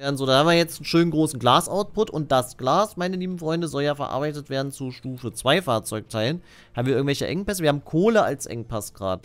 werden. So, da haben wir jetzt einen schönen großen Glas-Output und das Glas, meine lieben Freunde, soll ja verarbeitet werden zu Stufe 2 Fahrzeugteilen. Haben wir irgendwelche Engpässe? Wir haben Kohle als Engpass gerade.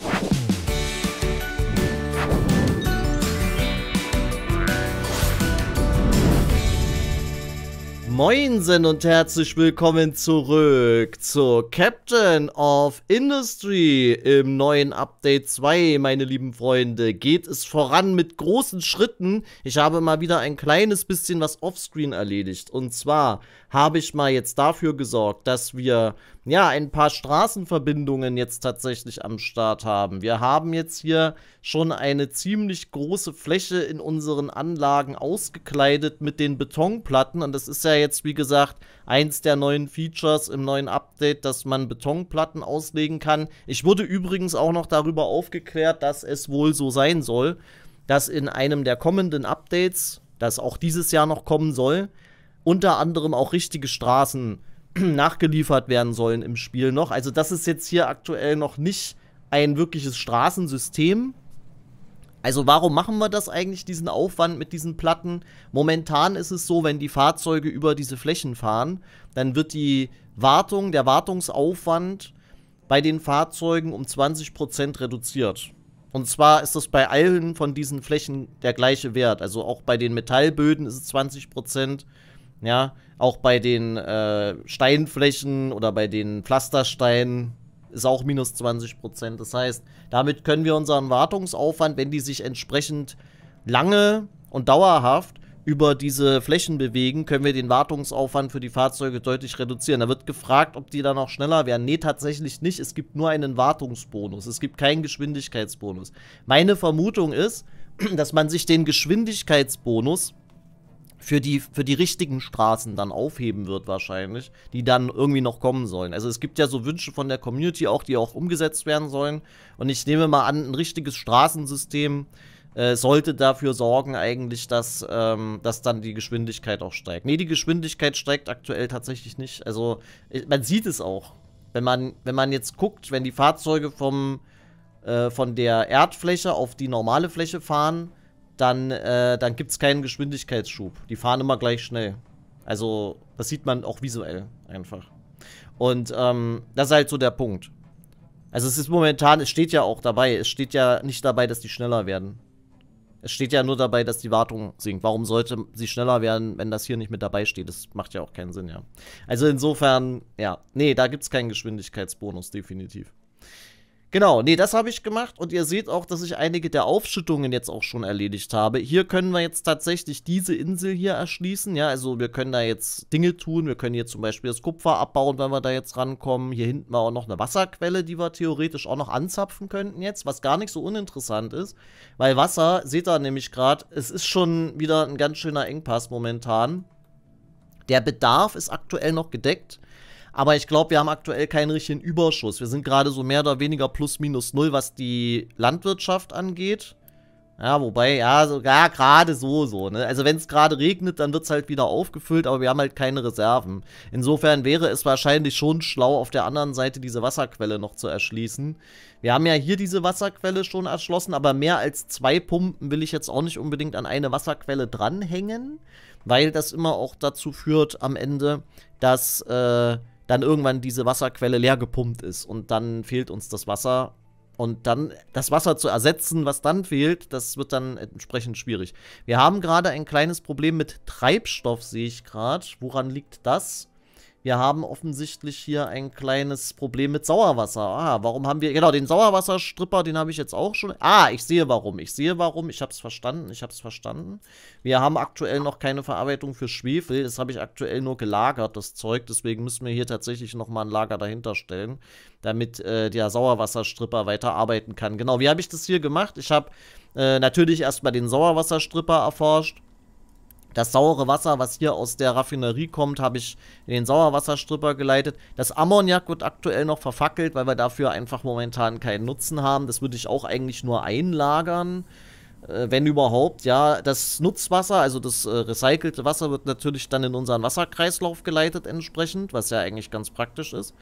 Moinsen und herzlich willkommen zurück zu Captain of Industry im neuen Update 2, meine lieben Freunde. Geht es voran mit großen Schritten. Ich habe mal wieder ein kleines bisschen was offscreen erledigt. Und zwar habe ich mal jetzt dafür gesorgt, dass wir ja, ein paar Straßenverbindungen jetzt tatsächlich am Start haben. Wir haben jetzt hier schon eine ziemlich große Fläche in unseren Anlagen ausgekleidet mit den Betonplatten. Und das ist ja jetzt, wie gesagt, eins der neuen Features im neuen Update, dass man Betonplatten auslegen kann. Ich wurde übrigens auch noch darüber aufgeklärt, dass es wohl so sein soll, dass in einem der kommenden Updates, das auch dieses Jahr noch kommen soll, unter anderem auch richtige Straßen nachgeliefert werden sollen im Spiel noch. Also das ist jetzt hier aktuell noch nicht ein wirkliches Straßensystem. Also warum machen wir das eigentlich, diesen Aufwand mit diesen Platten? Momentan ist es so, wenn die Fahrzeuge über diese Flächen fahren, dann wird die Wartung, der Wartungsaufwand bei den Fahrzeugen um 20% reduziert. Und zwar ist das bei allen von diesen Flächen der gleiche Wert. Also auch bei den Metallböden ist es 20 ja, auch bei den äh, Steinflächen oder bei den Pflastersteinen ist auch minus 20 Prozent. Das heißt, damit können wir unseren Wartungsaufwand, wenn die sich entsprechend lange und dauerhaft über diese Flächen bewegen, können wir den Wartungsaufwand für die Fahrzeuge deutlich reduzieren. Da wird gefragt, ob die dann auch schneller werden. Nee, tatsächlich nicht. Es gibt nur einen Wartungsbonus. Es gibt keinen Geschwindigkeitsbonus. Meine Vermutung ist, dass man sich den Geschwindigkeitsbonus für die, für die richtigen Straßen dann aufheben wird wahrscheinlich, die dann irgendwie noch kommen sollen. Also es gibt ja so Wünsche von der Community auch, die auch umgesetzt werden sollen. Und ich nehme mal an, ein richtiges Straßensystem äh, sollte dafür sorgen eigentlich, dass, ähm, dass dann die Geschwindigkeit auch steigt. Nee, die Geschwindigkeit steigt aktuell tatsächlich nicht. Also äh, man sieht es auch. Wenn man, wenn man jetzt guckt, wenn die Fahrzeuge vom, äh, von der Erdfläche auf die normale Fläche fahren, dann, äh, dann gibt es keinen Geschwindigkeitsschub. Die fahren immer gleich schnell. Also, das sieht man auch visuell einfach. Und ähm, das ist halt so der Punkt. Also es ist momentan, es steht ja auch dabei, es steht ja nicht dabei, dass die schneller werden. Es steht ja nur dabei, dass die Wartung sinkt. Warum sollte sie schneller werden, wenn das hier nicht mit dabei steht? Das macht ja auch keinen Sinn, ja. Also insofern, ja. Nee, da gibt es keinen Geschwindigkeitsbonus, definitiv. Genau, nee, das habe ich gemacht und ihr seht auch, dass ich einige der Aufschüttungen jetzt auch schon erledigt habe. Hier können wir jetzt tatsächlich diese Insel hier erschließen, ja, also wir können da jetzt Dinge tun, wir können hier zum Beispiel das Kupfer abbauen, wenn wir da jetzt rankommen. Hier hinten war auch noch eine Wasserquelle, die wir theoretisch auch noch anzapfen könnten jetzt, was gar nicht so uninteressant ist, weil Wasser, seht ihr nämlich gerade, es ist schon wieder ein ganz schöner Engpass momentan. Der Bedarf ist aktuell noch gedeckt. Aber ich glaube, wir haben aktuell keinen richtigen Überschuss. Wir sind gerade so mehr oder weniger plus minus null, was die Landwirtschaft angeht. Ja, wobei, ja, so, ja gerade so, so, ne? Also wenn es gerade regnet, dann wird es halt wieder aufgefüllt, aber wir haben halt keine Reserven. Insofern wäre es wahrscheinlich schon schlau, auf der anderen Seite diese Wasserquelle noch zu erschließen. Wir haben ja hier diese Wasserquelle schon erschlossen, aber mehr als zwei Pumpen will ich jetzt auch nicht unbedingt an eine Wasserquelle dranhängen, weil das immer auch dazu führt am Ende, dass, äh, dann irgendwann diese Wasserquelle leer gepumpt ist und dann fehlt uns das Wasser. Und dann das Wasser zu ersetzen, was dann fehlt, das wird dann entsprechend schwierig. Wir haben gerade ein kleines Problem mit Treibstoff, sehe ich gerade. Woran liegt das? wir haben offensichtlich hier ein kleines Problem mit Sauerwasser. Ah, warum haben wir... Genau, den Sauerwasserstripper, den habe ich jetzt auch schon... Ah, ich sehe warum. Ich sehe warum. Ich habe es verstanden. Ich habe es verstanden. Wir haben aktuell noch keine Verarbeitung für Schwefel. Das habe ich aktuell nur gelagert, das Zeug. Deswegen müssen wir hier tatsächlich nochmal ein Lager dahinter stellen, damit äh, der Sauerwasserstripper weiter arbeiten kann. Genau, wie habe ich das hier gemacht? Ich habe äh, natürlich erstmal den Sauerwasserstripper erforscht das saure Wasser, was hier aus der Raffinerie kommt, habe ich in den Sauerwasserstripper geleitet. Das Ammoniak wird aktuell noch verfackelt, weil wir dafür einfach momentan keinen Nutzen haben. Das würde ich auch eigentlich nur einlagern äh, wenn überhaupt, ja, das Nutzwasser, also das äh, recycelte Wasser wird natürlich dann in unseren Wasserkreislauf geleitet entsprechend, was ja eigentlich ganz praktisch ist.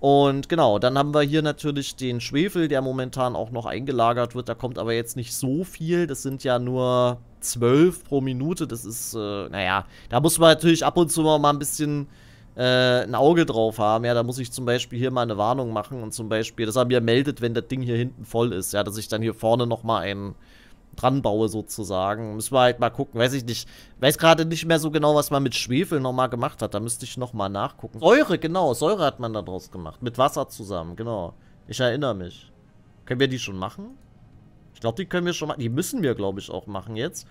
Und genau, dann haben wir hier natürlich den Schwefel, der momentan auch noch eingelagert wird. Da kommt aber jetzt nicht so viel. Das sind ja nur 12 pro Minute. Das ist, äh, naja, da muss man natürlich ab und zu mal ein bisschen äh, ein Auge drauf haben. Ja, da muss ich zum Beispiel hier mal eine Warnung machen und zum Beispiel, dass er mir meldet, wenn das Ding hier hinten voll ist. Ja, dass ich dann hier vorne nochmal einen dran baue sozusagen. Müssen wir halt mal gucken. Weiß ich nicht. Weiß gerade nicht mehr so genau, was man mit Schwefel nochmal gemacht hat. Da müsste ich nochmal nachgucken. Säure, genau. Säure hat man da draus gemacht. Mit Wasser zusammen, genau. Ich erinnere mich. Können wir die schon machen? glaube, die können wir schon machen. Die müssen wir, glaube ich, auch machen jetzt.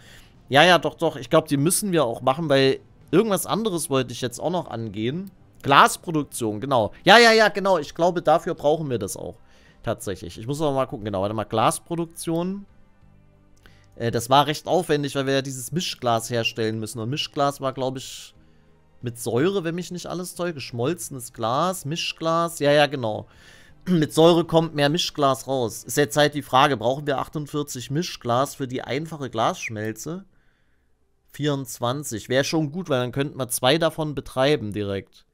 Ja, ja, doch, doch. Ich glaube, die müssen wir auch machen, weil irgendwas anderes wollte ich jetzt auch noch angehen. Glasproduktion, genau. Ja, ja, ja, genau. Ich glaube, dafür brauchen wir das auch. Tatsächlich. Ich muss aber mal gucken. Genau, warte mal. Glasproduktion. Äh, das war recht aufwendig, weil wir ja dieses Mischglas herstellen müssen. Und Mischglas war, glaube ich, mit Säure, wenn mich nicht alles täuscht. Geschmolzenes Glas, Mischglas. Ja, ja, genau. Genau mit Säure kommt mehr Mischglas raus. Ist jetzt halt die Frage, brauchen wir 48 Mischglas für die einfache Glasschmelze? 24. Wäre schon gut, weil dann könnten wir zwei davon betreiben direkt.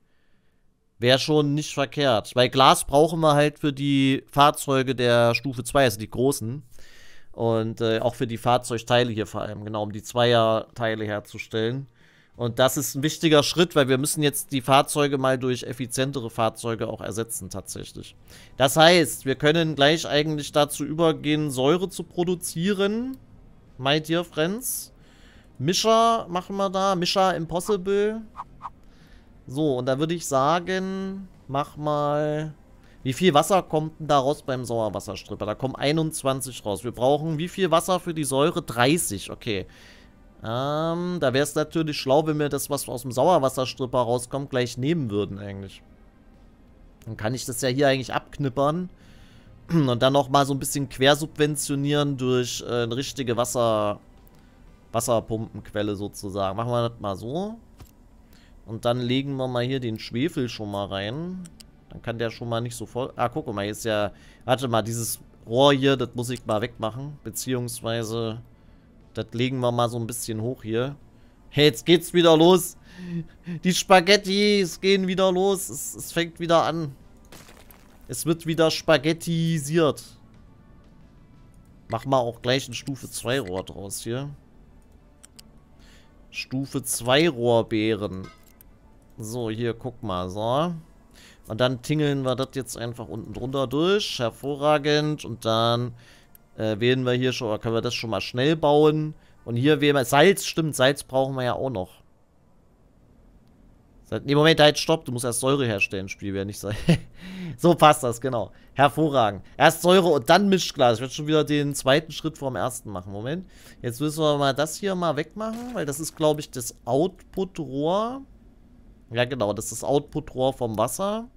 Wäre schon nicht verkehrt. Weil Glas brauchen wir halt für die Fahrzeuge der Stufe 2, also die großen. Und äh, auch für die Fahrzeugteile hier vor allem, genau, um die Zweierteile herzustellen. Und das ist ein wichtiger Schritt, weil wir müssen jetzt die Fahrzeuge mal durch effizientere Fahrzeuge auch ersetzen tatsächlich. Das heißt, wir können gleich eigentlich dazu übergehen, Säure zu produzieren. My dear friends. Mischer machen wir da. Mischer Impossible. So, und da würde ich sagen, mach mal... Wie viel Wasser kommt denn da raus beim Sauerwasserstripper? Da kommen 21 raus. Wir brauchen wie viel Wasser für die Säure? 30, okay. Ähm, da wäre es natürlich schlau, wenn wir das, was aus dem Sauerwasserstripper rauskommt, gleich nehmen würden eigentlich. Dann kann ich das ja hier eigentlich abknippern. Und dann nochmal so ein bisschen quersubventionieren durch äh, eine richtige Wasser, Wasserpumpenquelle sozusagen. Machen wir das mal so. Und dann legen wir mal hier den Schwefel schon mal rein. Dann kann der schon mal nicht so voll... Ah, guck mal, hier ist ja... Warte mal, dieses Rohr hier, das muss ich mal wegmachen. Beziehungsweise... Das legen wir mal so ein bisschen hoch hier. Hey, jetzt geht's wieder los. Die Spaghettis gehen wieder los. Es, es fängt wieder an. Es wird wieder spaghettisiert. Mach mal auch gleich ein Stufe 2 Rohr draus hier. Stufe 2 Rohrbeeren. So, hier, guck mal, so. Und dann tingeln wir das jetzt einfach unten drunter durch. Hervorragend. Und dann äh, wählen wir hier schon, oder können wir das schon mal schnell bauen. Und hier wählen wir, Salz, stimmt, Salz brauchen wir ja auch noch. Ne, Moment, halt, stopp, du musst erst Säure herstellen, Spiel, wer nicht sein. so passt das, genau. Hervorragend. Erst Säure und dann Mischglas. Ich werde schon wieder den zweiten Schritt vor dem ersten machen. Moment. Jetzt müssen wir mal das hier mal wegmachen, weil das ist, glaube ich, das Output-Rohr. Ja, genau, das ist das Output-Rohr vom Wasser.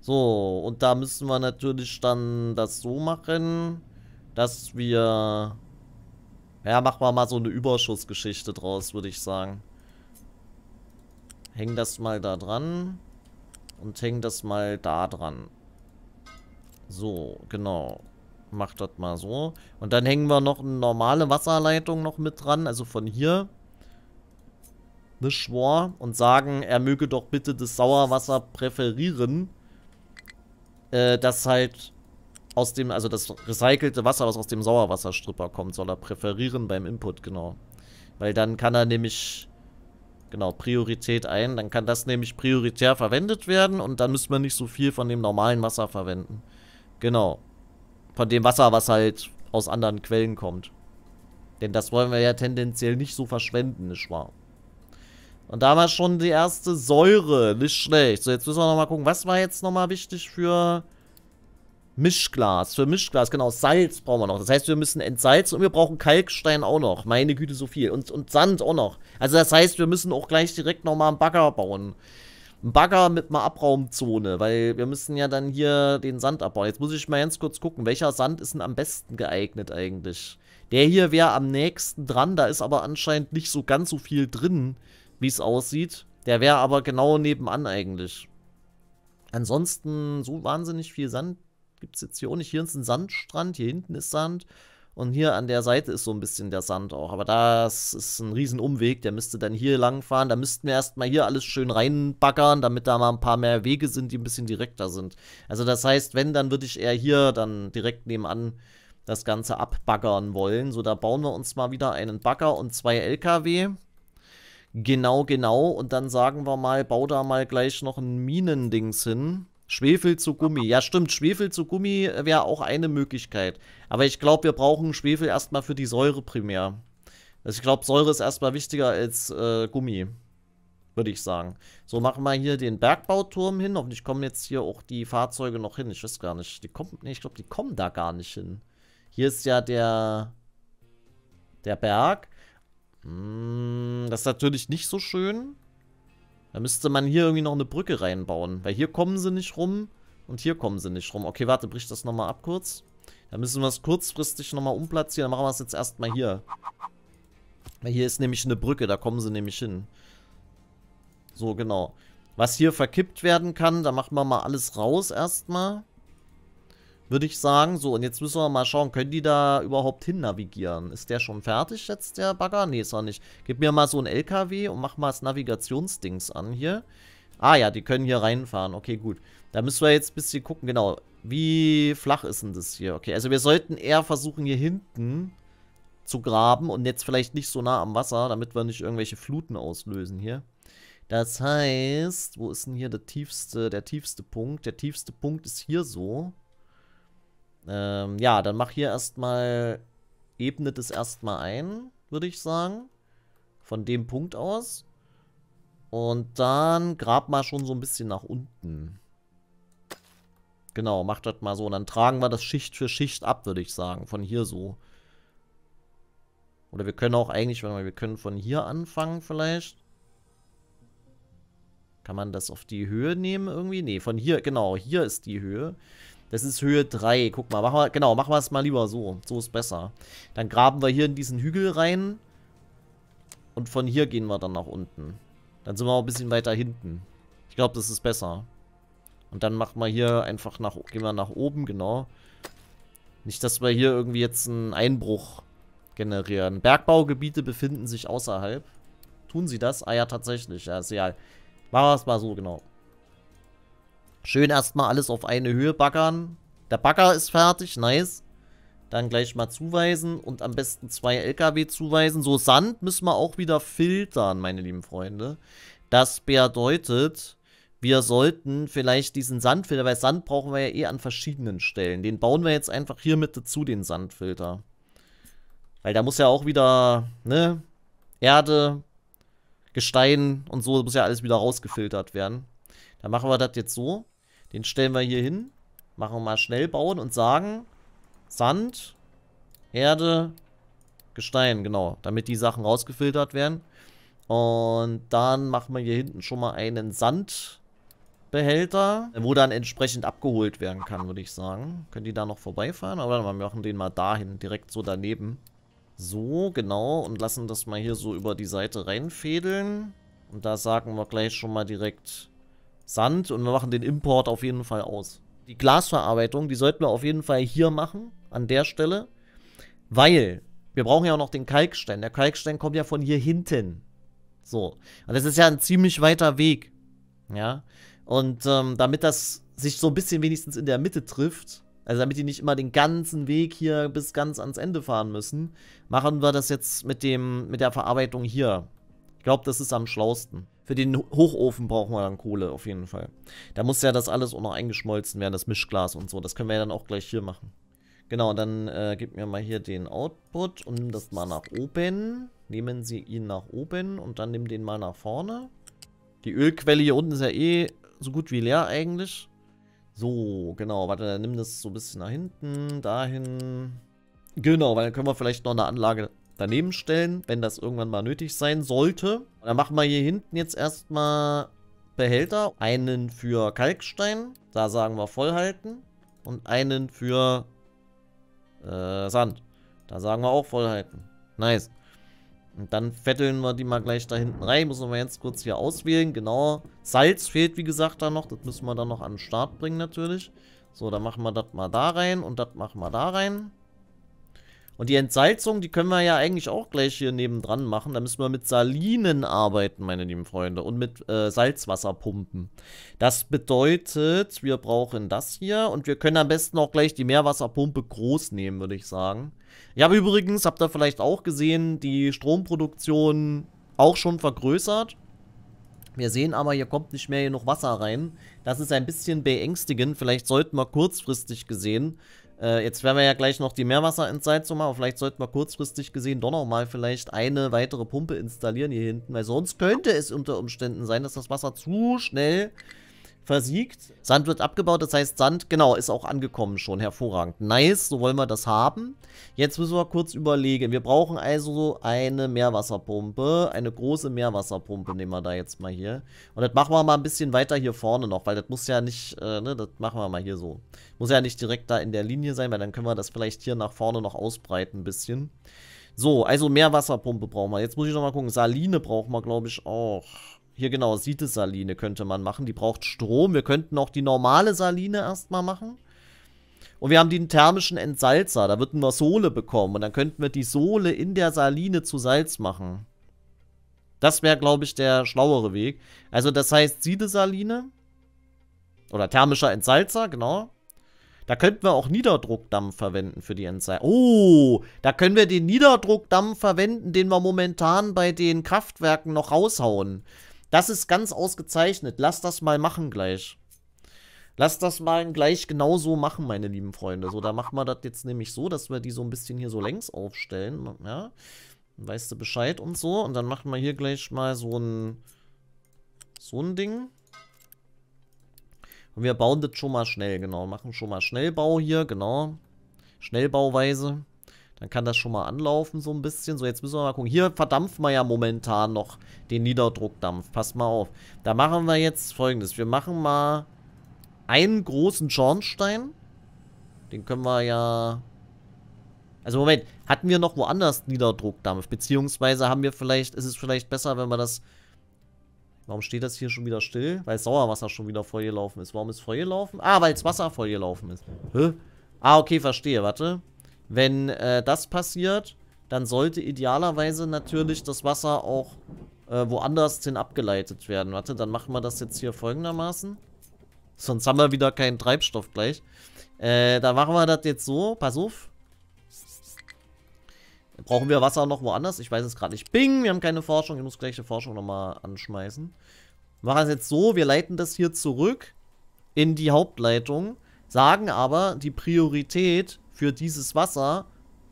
So, und da müssen wir natürlich dann das so machen, dass wir... Ja, machen wir mal so eine Überschussgeschichte draus, würde ich sagen. Häng das mal da dran. Und häng das mal da dran. So, genau. Mach das mal so. Und dann hängen wir noch eine normale Wasserleitung noch mit dran, also von hier. Eine Schwor. Und sagen, er möge doch bitte das Sauerwasser präferieren äh, dass halt aus dem, also das recycelte Wasser, was aus dem Sauerwasserstripper kommt, soll er präferieren beim Input, genau. Weil dann kann er nämlich, genau, Priorität ein, dann kann das nämlich prioritär verwendet werden und dann müssen wir nicht so viel von dem normalen Wasser verwenden. Genau. Von dem Wasser, was halt aus anderen Quellen kommt. Denn das wollen wir ja tendenziell nicht so verschwenden, nicht wahr? Und da war schon die erste Säure. Nicht schlecht. So, jetzt müssen wir nochmal gucken. Was war jetzt nochmal wichtig für Mischglas? Für Mischglas, genau. Salz brauchen wir noch. Das heißt, wir müssen entsalzen und wir brauchen Kalkstein auch noch. Meine Güte, so viel. Und, und Sand auch noch. Also das heißt, wir müssen auch gleich direkt nochmal einen Bagger bauen. Ein Bagger mit einer Abraumzone, weil wir müssen ja dann hier den Sand abbauen. Jetzt muss ich mal ganz kurz gucken, welcher Sand ist denn am besten geeignet eigentlich? Der hier wäre am nächsten dran, da ist aber anscheinend nicht so ganz so viel drin wie es aussieht. Der wäre aber genau nebenan eigentlich. Ansonsten so wahnsinnig viel Sand gibt es jetzt hier auch nicht. Hier ist ein Sandstrand, hier hinten ist Sand. Und hier an der Seite ist so ein bisschen der Sand auch. Aber das ist ein Riesenumweg. Der müsste dann hier lang fahren. Da müssten wir erstmal hier alles schön reinbaggern, damit da mal ein paar mehr Wege sind, die ein bisschen direkter sind. Also das heißt, wenn, dann würde ich eher hier dann direkt nebenan das Ganze abbaggern wollen. So, da bauen wir uns mal wieder einen Bagger und zwei LKW genau, genau und dann sagen wir mal, bau da mal gleich noch ein Minendings hin. Schwefel zu Gummi. Ja, stimmt, Schwefel zu Gummi äh, wäre auch eine Möglichkeit. Aber ich glaube, wir brauchen Schwefel erstmal für die Säure primär. Also ich glaube, Säure ist erstmal wichtiger als äh, Gummi. Würde ich sagen. So, machen wir hier den Bergbauturm hin. Hoffentlich kommen jetzt hier auch die Fahrzeuge noch hin. Ich weiß gar nicht. Die kommen, nee, ich glaube, die kommen da gar nicht hin. Hier ist ja der, der Berg. Hm, das ist natürlich nicht so schön. Da müsste man hier irgendwie noch eine Brücke reinbauen. Weil hier kommen sie nicht rum und hier kommen sie nicht rum. Okay, warte, bricht das nochmal ab kurz. Da müssen wir es kurzfristig nochmal umplatzieren. Dann machen wir es jetzt erstmal hier. Weil hier ist nämlich eine Brücke, da kommen sie nämlich hin. So, genau. Was hier verkippt werden kann, da machen wir mal alles raus erstmal würde ich sagen. So, und jetzt müssen wir mal schauen, können die da überhaupt hin navigieren? Ist der schon fertig jetzt, der Bagger? Nee, ist er nicht. Gib mir mal so ein LKW und mach mal das Navigationsdings an hier. Ah ja, die können hier reinfahren. Okay, gut. Da müssen wir jetzt ein bisschen gucken, genau. Wie flach ist denn das hier? Okay, also wir sollten eher versuchen, hier hinten zu graben und jetzt vielleicht nicht so nah am Wasser, damit wir nicht irgendwelche Fluten auslösen hier. Das heißt, wo ist denn hier der tiefste, der tiefste Punkt? Der tiefste Punkt ist hier so. Ähm, ja, dann mach hier erstmal, ebnet es erstmal ein, würde ich sagen. Von dem Punkt aus. Und dann grab mal schon so ein bisschen nach unten. Genau, mach das mal so. Und dann tragen wir das Schicht für Schicht ab, würde ich sagen. Von hier so. Oder wir können auch eigentlich, wenn wir, wir können von hier anfangen vielleicht. Kann man das auf die Höhe nehmen irgendwie? Nee, von hier, genau, hier ist die Höhe. Das ist Höhe 3. Guck mal, machen wir, genau, machen wir es mal lieber so. So ist besser. Dann graben wir hier in diesen Hügel rein. Und von hier gehen wir dann nach unten. Dann sind wir auch ein bisschen weiter hinten. Ich glaube, das ist besser. Und dann machen wir hier einfach nach, gehen wir nach oben, genau. Nicht, dass wir hier irgendwie jetzt einen Einbruch generieren. Bergbaugebiete befinden sich außerhalb. Tun sie das? Ah ja, tatsächlich. Ja, ist egal. Machen wir es mal so, genau. Schön erstmal alles auf eine Höhe baggern. Der Bagger ist fertig, nice. Dann gleich mal zuweisen und am besten zwei LKW zuweisen. So, Sand müssen wir auch wieder filtern, meine lieben Freunde. Das bedeutet, wir sollten vielleicht diesen Sandfilter, weil Sand brauchen wir ja eh an verschiedenen Stellen. Den bauen wir jetzt einfach hier mit dazu, den Sandfilter. Weil da muss ja auch wieder, ne, Erde, Gestein und so, muss ja alles wieder rausgefiltert werden. Dann machen wir das jetzt so. Den stellen wir hier hin. Machen wir mal schnell bauen und sagen Sand, Erde, Gestein, genau. Damit die Sachen rausgefiltert werden. Und dann machen wir hier hinten schon mal einen Sandbehälter, wo dann entsprechend abgeholt werden kann, würde ich sagen. Können die da noch vorbeifahren? Aber wir machen den mal dahin, direkt so daneben. So, genau. Und lassen das mal hier so über die Seite reinfädeln. Und da sagen wir gleich schon mal direkt Sand und wir machen den Import auf jeden Fall aus. Die Glasverarbeitung, die sollten wir auf jeden Fall hier machen, an der Stelle, weil wir brauchen ja auch noch den Kalkstein. Der Kalkstein kommt ja von hier hinten. So. Und das ist ja ein ziemlich weiter Weg. Ja. Und ähm, damit das sich so ein bisschen wenigstens in der Mitte trifft, also damit die nicht immer den ganzen Weg hier bis ganz ans Ende fahren müssen, machen wir das jetzt mit dem mit der Verarbeitung hier glaube, das ist am schlausten. Für den Hochofen brauchen wir dann Kohle, auf jeden Fall. Da muss ja das alles auch noch eingeschmolzen werden, das Mischglas und so. Das können wir ja dann auch gleich hier machen. Genau, dann äh, gib mir mal hier den Output und nimm das mal nach oben. Nehmen Sie ihn nach oben und dann nimm den mal nach vorne. Die Ölquelle hier unten ist ja eh so gut wie leer eigentlich. So, genau, warte, dann nimm das so ein bisschen nach hinten, dahin. Genau, weil dann können wir vielleicht noch eine Anlage daneben stellen, wenn das irgendwann mal nötig sein sollte. Und dann machen wir hier hinten jetzt erstmal Behälter. Einen für Kalkstein, da sagen wir vollhalten. Und einen für äh, Sand, da sagen wir auch vollhalten. Nice. Und dann fetteln wir die mal gleich da hinten rein. Müssen wir jetzt kurz hier auswählen. Genau. Salz fehlt, wie gesagt, da noch. Das müssen wir dann noch an den Start bringen, natürlich. So, dann machen wir das mal da rein und das machen wir da rein. Und die Entsalzung, die können wir ja eigentlich auch gleich hier nebendran machen. Da müssen wir mit Salinen arbeiten, meine lieben Freunde. Und mit äh, Salzwasserpumpen. Das bedeutet, wir brauchen das hier. Und wir können am besten auch gleich die Meerwasserpumpe groß nehmen, würde ich sagen. Ich habe übrigens, habt ihr vielleicht auch gesehen, die Stromproduktion auch schon vergrößert. Wir sehen aber, hier kommt nicht mehr genug Wasser rein. Das ist ein bisschen beängstigend. Vielleicht sollten wir kurzfristig gesehen äh, jetzt werden wir ja gleich noch die Meerwasserentsalzung machen. Vielleicht sollten wir kurzfristig gesehen doch nochmal vielleicht eine weitere Pumpe installieren hier hinten. Weil sonst könnte es unter Umständen sein, dass das Wasser zu schnell versiegt. Sand wird abgebaut, das heißt Sand, genau, ist auch angekommen schon, hervorragend. Nice, so wollen wir das haben. Jetzt müssen wir kurz überlegen. Wir brauchen also eine Meerwasserpumpe, eine große Meerwasserpumpe nehmen wir da jetzt mal hier. Und das machen wir mal ein bisschen weiter hier vorne noch, weil das muss ja nicht, äh, ne, das machen wir mal hier so. Muss ja nicht direkt da in der Linie sein, weil dann können wir das vielleicht hier nach vorne noch ausbreiten ein bisschen. So, also Meerwasserpumpe brauchen wir. Jetzt muss ich nochmal gucken, Saline brauchen wir, glaube ich, auch. Hier genau, Siedesaline könnte man machen. Die braucht Strom. Wir könnten auch die normale Saline erstmal machen. Und wir haben den thermischen Entsalzer. Da würden wir Sohle bekommen. Und dann könnten wir die Sohle in der Saline zu Salz machen. Das wäre, glaube ich, der schlauere Weg. Also das heißt Siedesaline. Oder thermischer Entsalzer, genau. Da könnten wir auch Niederdruckdampf verwenden für die Entsalzer. Oh, da können wir den Niederdruckdampf verwenden, den wir momentan bei den Kraftwerken noch raushauen. Das ist ganz ausgezeichnet. Lass das mal machen gleich. Lass das mal gleich genau so machen, meine lieben Freunde. So, da machen wir das jetzt nämlich so, dass wir die so ein bisschen hier so längs aufstellen. Ja. Dann weißt du Bescheid und so. Und dann machen wir hier gleich mal so ein. So ein Ding. Und wir bauen das schon mal schnell, genau. Machen schon mal Schnellbau hier, genau. Schnellbauweise. Dann kann das schon mal anlaufen so ein bisschen. So, jetzt müssen wir mal gucken. Hier verdampfen wir ja momentan noch den Niederdruckdampf. Passt mal auf. Da machen wir jetzt folgendes. Wir machen mal einen großen Schornstein. Den können wir ja... Also Moment, hatten wir noch woanders Niederdruckdampf? Beziehungsweise haben wir vielleicht... Ist es vielleicht besser, wenn wir das... Warum steht das hier schon wieder still? Weil Sauerwasser schon wieder vollgelaufen ist. Warum ist vollgelaufen? Ah, weil das Wasser vollgelaufen ist. Hä? Ah, okay, verstehe. Warte. Wenn äh, das passiert, dann sollte idealerweise natürlich das Wasser auch äh, woanders hin abgeleitet werden. Warte, dann machen wir das jetzt hier folgendermaßen. Sonst haben wir wieder keinen Treibstoff gleich. Äh, dann machen wir das jetzt so. Pass auf. Brauchen wir Wasser noch woanders? Ich weiß es gerade nicht. Bing, wir haben keine Forschung. Ich muss gleich die Forschung nochmal anschmeißen. Machen es jetzt so, wir leiten das hier zurück in die Hauptleitung, sagen aber, die Priorität für dieses Wasser,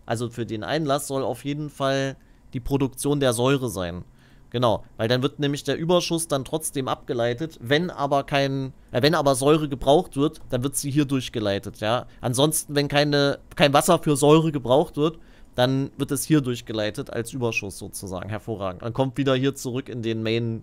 also für den Einlass, soll auf jeden Fall die Produktion der Säure sein. Genau, weil dann wird nämlich der Überschuss dann trotzdem abgeleitet, wenn aber kein, äh, wenn aber Säure gebraucht wird, dann wird sie hier durchgeleitet, ja. Ansonsten, wenn keine, kein Wasser für Säure gebraucht wird, dann wird es hier durchgeleitet als Überschuss sozusagen, hervorragend. Dann kommt wieder hier zurück in den Main, äh,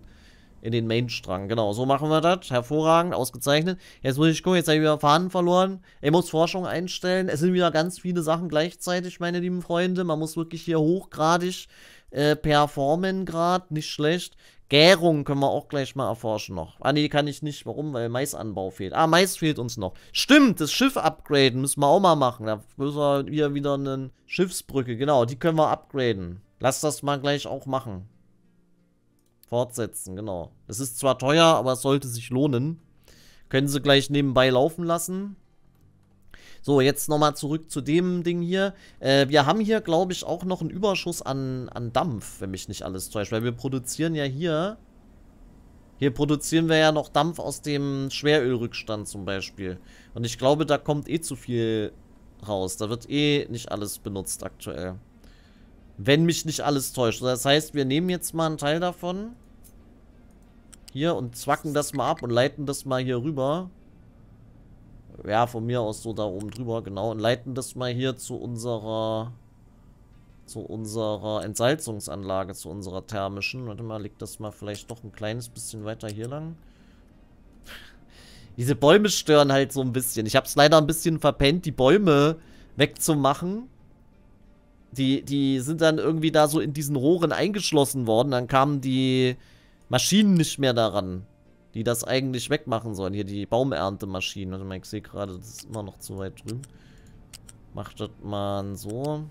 in den Main-Strang. Genau, so machen wir das. Hervorragend, ausgezeichnet. Jetzt muss ich gucken, jetzt habe ich wieder Fahnen verloren. Ich muss Forschung einstellen. Es sind wieder ganz viele Sachen gleichzeitig, meine lieben Freunde. Man muss wirklich hier hochgradig äh, performen gerade. Nicht schlecht. Gärung können wir auch gleich mal erforschen noch. Ah, nee, kann ich nicht. Warum? Weil Maisanbau fehlt. Ah, Mais fehlt uns noch. Stimmt, das Schiff upgraden müssen wir auch mal machen. Da müssen wir hier wieder eine Schiffsbrücke. Genau, die können wir upgraden. Lass das mal gleich auch machen. Fortsetzen, genau. Es ist zwar teuer, aber es sollte sich lohnen. Können sie gleich nebenbei laufen lassen. So, jetzt nochmal zurück zu dem Ding hier. Äh, wir haben hier, glaube ich, auch noch einen Überschuss an, an Dampf, wenn mich nicht alles täuscht. Weil wir produzieren ja hier... Hier produzieren wir ja noch Dampf aus dem Schwerölrückstand zum Beispiel. Und ich glaube, da kommt eh zu viel raus. Da wird eh nicht alles benutzt aktuell. Wenn mich nicht alles täuscht. Das heißt, wir nehmen jetzt mal einen Teil davon. Hier und zwacken das mal ab und leiten das mal hier rüber. Ja, von mir aus so da oben drüber, genau. Und leiten das mal hier zu unserer zu unserer Entsalzungsanlage, zu unserer thermischen. Warte mal, liegt das mal vielleicht doch ein kleines bisschen weiter hier lang? Diese Bäume stören halt so ein bisschen. Ich habe es leider ein bisschen verpennt, die Bäume wegzumachen. Die, die sind dann irgendwie da so in diesen Rohren eingeschlossen worden. Dann kamen die Maschinen nicht mehr daran, die das eigentlich wegmachen sollen. Hier die Baumerntemaschinen. Warte mal, ich sehe gerade, das ist immer noch zu weit drüben. Macht das mal so.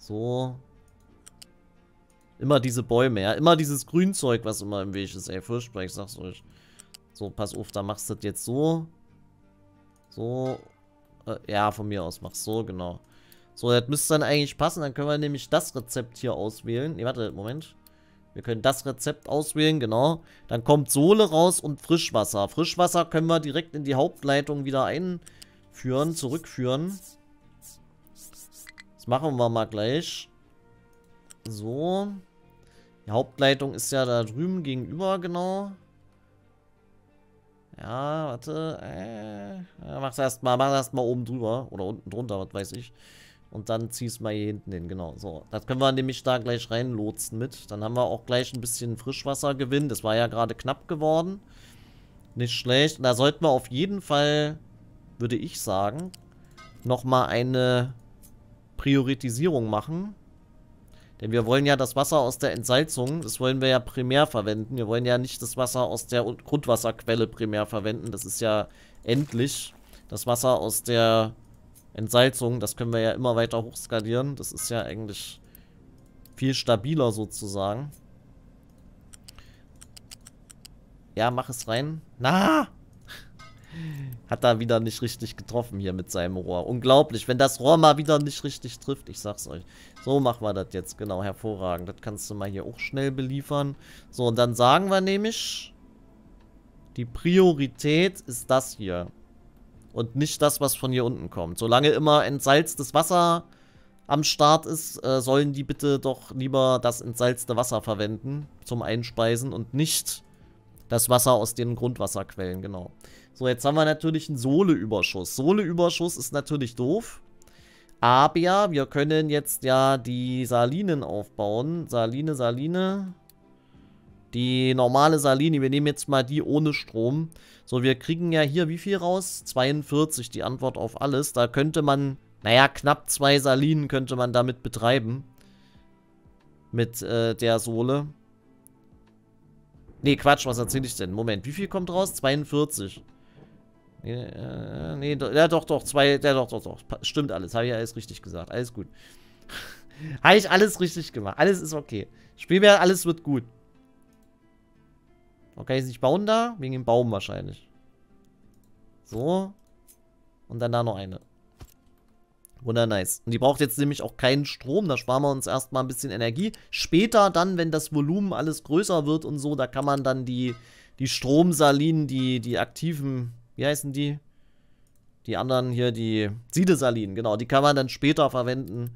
So. Immer diese Bäume, ja. Immer dieses Grünzeug, was immer im Weg ist, ey. Furchtbar, ich sag's euch. So, pass auf, da machst du das jetzt so. So. Äh, ja, von mir aus machst so, genau. So, das müsste dann eigentlich passen. Dann können wir nämlich das Rezept hier auswählen. Ne, warte, Moment. Wir können das Rezept auswählen, genau. Dann kommt Sohle raus und Frischwasser. Frischwasser können wir direkt in die Hauptleitung wieder einführen, zurückführen. Das machen wir mal gleich. So. Die Hauptleitung ist ja da drüben gegenüber, genau. Ja, warte. Äh, mach's erstmal erst, oben drüber. Oder unten drunter, was weiß ich. Und dann zieh es mal hier hinten hin, genau. So, das können wir nämlich da gleich reinlotsen mit. Dann haben wir auch gleich ein bisschen Frischwassergewinn. Das war ja gerade knapp geworden. Nicht schlecht. Und da sollten wir auf jeden Fall, würde ich sagen, nochmal eine Priorisierung machen. Denn wir wollen ja das Wasser aus der Entsalzung, das wollen wir ja primär verwenden. Wir wollen ja nicht das Wasser aus der Grundwasserquelle primär verwenden. Das ist ja endlich. Das Wasser aus der Entsalzung, das können wir ja immer weiter hochskalieren. Das ist ja eigentlich viel stabiler sozusagen. Ja, mach es rein. Na! Hat da wieder nicht richtig getroffen hier mit seinem Rohr. Unglaublich, wenn das Rohr mal wieder nicht richtig trifft, ich sag's euch. So machen wir das jetzt, genau, hervorragend. Das kannst du mal hier auch schnell beliefern. So, und dann sagen wir nämlich, die Priorität ist das hier und nicht das, was von hier unten kommt. Solange immer entsalztes Wasser am Start ist, äh, sollen die bitte doch lieber das entsalzte Wasser verwenden zum Einspeisen und nicht das Wasser aus den Grundwasserquellen, genau. So, jetzt haben wir natürlich einen Sohleüberschuss. Sohleüberschuss ist natürlich doof. Aber ja, wir können jetzt ja die Salinen aufbauen. Saline, Saline. Die normale Salini, wir nehmen jetzt mal die ohne Strom. So, wir kriegen ja hier wie viel raus? 42, die Antwort auf alles. Da könnte man, naja, knapp zwei Salinen könnte man damit betreiben. Mit äh, der Sohle. Ne, Quatsch, was erzähle ich denn? Moment, wie viel kommt raus? 42. Nee, äh, nee, ja doch, doch, zwei, ja doch, doch, doch. Stimmt alles, habe ich alles richtig gesagt, alles gut. habe ich alles richtig gemacht, alles ist okay. Spiel mir, alles wird gut. Warum kann ich es nicht bauen da? Wegen dem Baum wahrscheinlich. So. Und dann da noch eine. Wunder nice. Und die braucht jetzt nämlich auch keinen Strom. Da sparen wir uns erstmal ein bisschen Energie. Später dann, wenn das Volumen alles größer wird und so, da kann man dann die, die Stromsalinen, die, die aktiven, wie heißen die? Die anderen hier, die Siedesalinen, genau. Die kann man dann später verwenden